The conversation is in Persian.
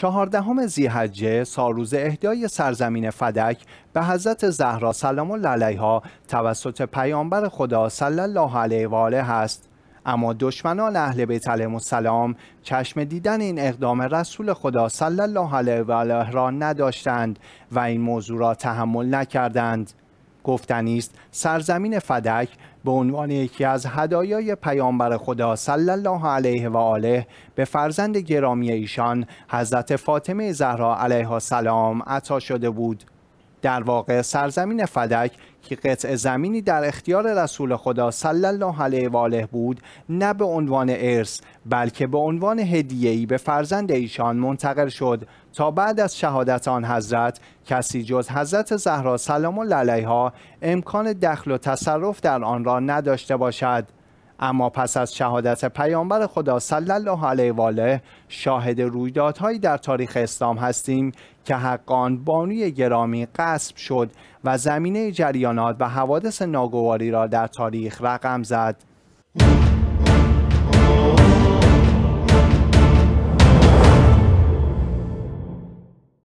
چهاردهم زیحجه سالروز اهدای سرزمین فدک به حضرت زهرا سلام الله علیها توسط پیامبر خدا صلی الله علیه و آله است اما دشمنان اهل بیت علیهم السلام چشم دیدن این اقدام رسول خدا صلی الله علیه و آله را نداشتند و این موضوع را تحمل نکردند گفتنی است سرزمین فدک به عنوان یکی از هدایای پیامبر خدا صلی الله علیه و آله به فرزند گرامی ایشان حضرت فاطمه زهرا علیها السلام عطا شده بود در واقع سرزمین فدک که قطع زمینی در اختیار رسول خدا صلی الله علیه و آله بود نه به عنوان ارث بلکه به عنوان هدیه‌ای به فرزند ایشان منتقل شد تا بعد از شهادت آن حضرت کسی جز حضرت زهرا سلام الله علیها امکان دخل و تصرف در آن را نداشته باشد اما پس از شهادت پیامبر خدا صلی الله علیه و آله شاهد رویدادهایی در تاریخ اسلام هستیم که حقان بانوی گرامی قصب شد و زمینه جریانات و حوادث ناگواری را در تاریخ رقم زد